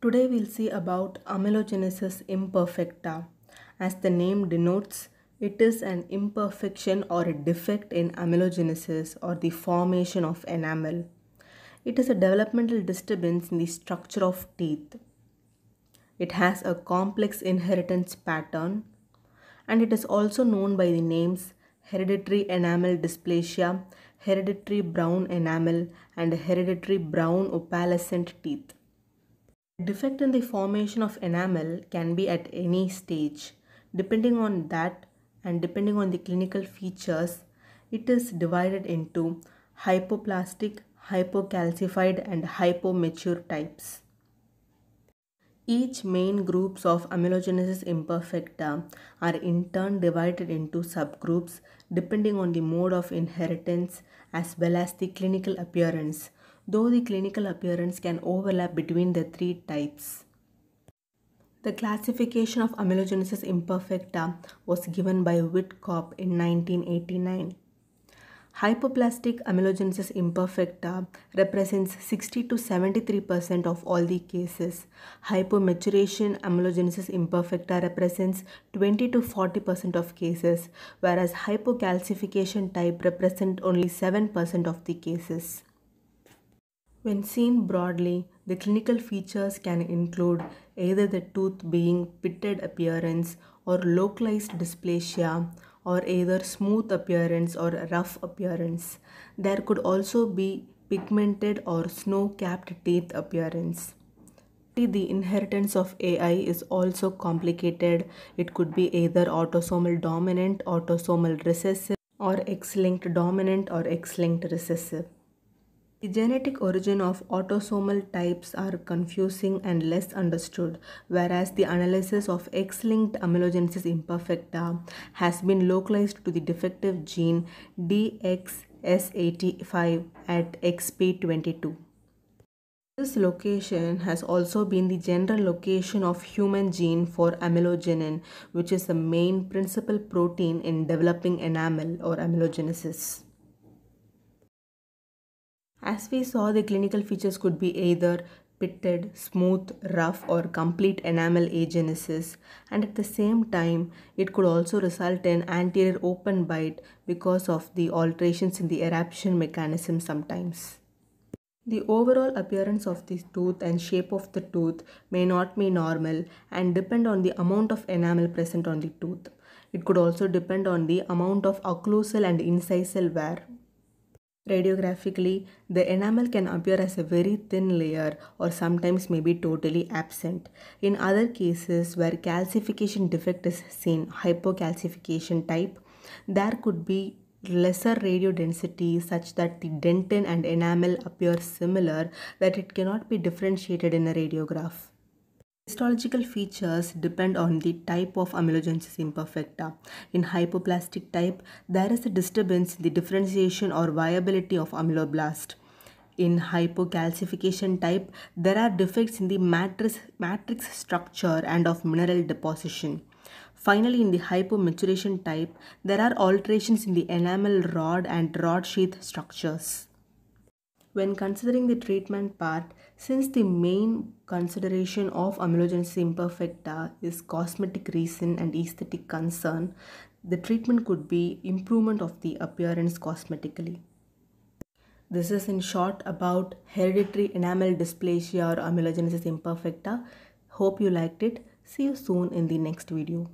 Today we'll see about amelogenesis imperfecta. As the name denotes, it is an imperfection or a defect in amelogenesis or the formation of enamel. It is a developmental disturbance in the structure of teeth. It has a complex inheritance pattern and it is also known by the names hereditary enamel dysplasia, hereditary brown enamel and hereditary brown opalescent teeth. Defect in the formation of enamel can be at any stage. Depending on that and depending on the clinical features, it is divided into hypoplastic, hypocalcified and hypomature types. Each main groups of amelogenesis imperfecta are in turn divided into subgroups depending on the mode of inheritance as well as the clinical appearance though the clinical appearance can overlap between the three types. The classification of amelogenesis imperfecta was given by Whitcock in 1989. Hypoplastic amelogenesis imperfecta represents 60 to 73% of all the cases. Hypomaturation amelogenesis imperfecta represents 20 to 40% of cases, whereas hypocalcification type represents only 7% of the cases. When seen broadly, the clinical features can include either the tooth being pitted appearance or localized dysplasia or either smooth appearance or rough appearance. There could also be pigmented or snow-capped teeth appearance. The inheritance of AI is also complicated. It could be either autosomal dominant, autosomal recessive or X-linked dominant or X-linked recessive. The genetic origin of autosomal types are confusing and less understood, whereas the analysis of X-linked amelogenesis imperfecta has been localized to the defective gene DXS85 at XP22. This location has also been the general location of human gene for amelogenin, which is the main principal protein in developing enamel or amelogenesis. As we saw, the clinical features could be either pitted, smooth, rough, or complete enamel agenesis, and at the same time, it could also result in anterior open bite because of the alterations in the eruption mechanism sometimes. The overall appearance of the tooth and shape of the tooth may not be normal and depend on the amount of enamel present on the tooth. It could also depend on the amount of occlusal and incisal wear. Radiographically, the enamel can appear as a very thin layer or sometimes may be totally absent. In other cases where calcification defect is seen, hypocalcification type, there could be lesser radio density such that the dentin and enamel appear similar that it cannot be differentiated in a radiograph. Histological features depend on the type of amelogenesis imperfecta. In hypoplastic type, there is a disturbance in the differentiation or viability of ameloblast. In hypocalcification type, there are defects in the matrix, matrix structure and of mineral deposition. Finally, in the hypomaturation type, there are alterations in the enamel rod and rod sheath structures when considering the treatment part, since the main consideration of amelogenesis imperfecta is cosmetic reason and aesthetic concern, the treatment could be improvement of the appearance cosmetically. This is in short about hereditary enamel dysplasia or amelogenesis imperfecta. Hope you liked it. See you soon in the next video.